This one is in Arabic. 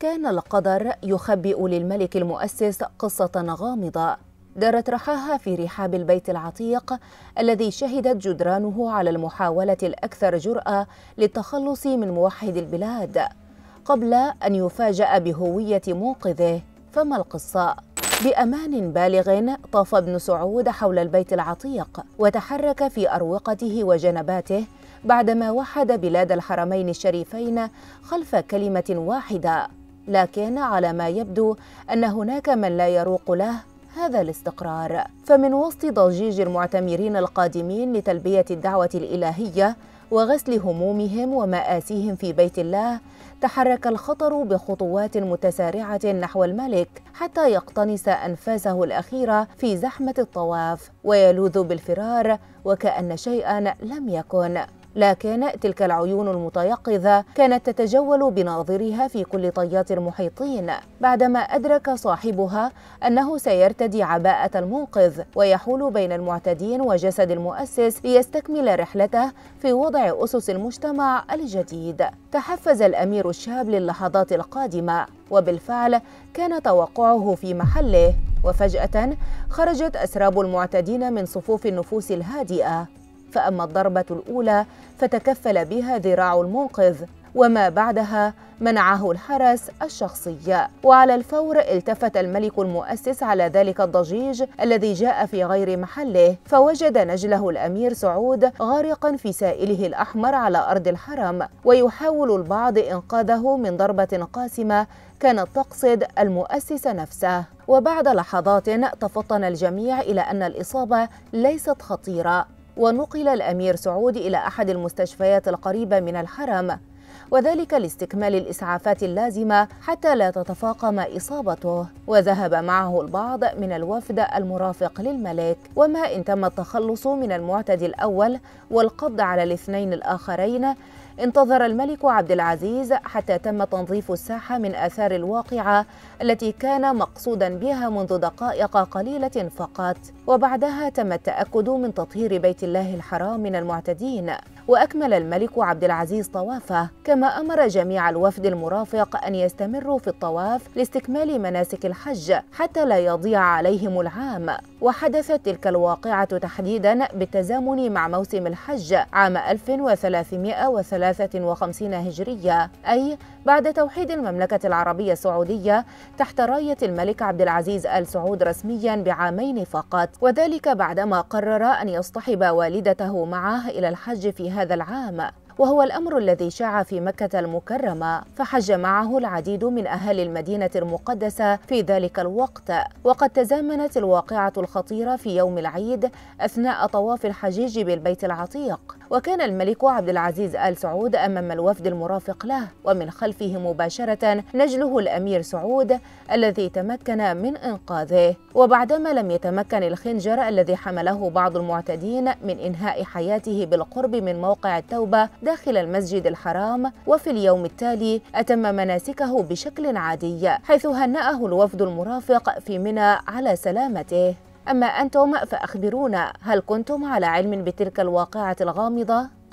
كان القدر يخبئ للملك المؤسس قصة غامضة دارت رحاها في رحاب البيت العتيق الذي شهدت جدرانه على المحاولة الأكثر جرأة للتخلص من موحد البلاد قبل أن يفاجأ بهوية منقذه فما القصة؟ بأمان بالغ طاف ابن سعود حول البيت العتيق وتحرك في أروقته وجنباته بعدما وحد بلاد الحرمين الشريفين خلف كلمة واحدة لكن على ما يبدو أن هناك من لا يروق له هذا الاستقرار فمن وسط ضجيج المعتمرين القادمين لتلبيه الدعوه الالهيه وغسل همومهم وماسيهم في بيت الله تحرك الخطر بخطوات متسارعه نحو الملك حتى يقتنص انفاسه الاخيره في زحمه الطواف ويلوذ بالفرار وكان شيئا لم يكن لكن تلك العيون المتيقظة كانت تتجول بناظرها في كل طيات المحيطين بعدما أدرك صاحبها أنه سيرتدي عباءة المنقذ ويحول بين المعتدين وجسد المؤسس ليستكمل رحلته في وضع أسس المجتمع الجديد تحفز الأمير الشاب للحظات القادمة وبالفعل كان توقعه في محله وفجأة خرجت أسراب المعتدين من صفوف النفوس الهادئة فأما الضربة الأولى فتكفل بها ذراع المنقذ وما بعدها منعه الحرس الشخصي وعلى الفور التفت الملك المؤسس على ذلك الضجيج الذي جاء في غير محله فوجد نجله الأمير سعود غارقا في سائله الأحمر على أرض الحرم ويحاول البعض إنقاذه من ضربة قاسمة كانت تقصد المؤسس نفسه وبعد لحظات تفطن الجميع إلى أن الإصابة ليست خطيرة ونقل الأمير سعود إلى أحد المستشفيات القريبة من الحرم وذلك لاستكمال الإسعافات اللازمة حتى لا تتفاقم إصابته وذهب معه البعض من الوفد المرافق للملك وما إن تم التخلص من المعتدي الأول والقبض على الاثنين الآخرين انتظر الملك عبد العزيز حتى تم تنظيف الساحة من آثار الواقعة التي كان مقصودا بها منذ دقائق قليلة فقط وبعدها تم التأكد من تطهير بيت الله الحرام من المعتدين وأكمل الملك عبد العزيز طوافه كما أمر جميع الوفد المرافق أن يستمروا في الطواف لاستكمال مناسك الحج حتى لا يضيع عليهم العام وحدثت تلك الواقعة تحديدا بالتزامن مع موسم الحج عام 1353 هجرية أي بعد توحيد المملكة العربية السعودية تحت راية الملك عبد العزيز آل سعود رسميا بعامين فقط وذلك بعدما قرر أن يصطحب والدته معه إلى الحج في هذا العام وهو الأمر الذي شاع في مكة المكرمة فحج معه العديد من أهل المدينة المقدسة في ذلك الوقت وقد تزامنت الواقعة الخطيرة في يوم العيد أثناء طواف الحجيج بالبيت العتيق وكان الملك عبد العزيز آل سعود أمام الوفد المرافق له ومن خلفه مباشرة نجله الأمير سعود الذي تمكن من إنقاذه وبعدما لم يتمكن الخنجر الذي حمله بعض المعتدين من إنهاء حياته بالقرب من موقع التوبة داخل المسجد الحرام وفي اليوم التالي أتم مناسكه بشكل عادي حيث هنأه الوفد المرافق في منى على سلامته أما أنتم فأخبرونا هل كنتم على علم بتلك الواقعة الغامضة؟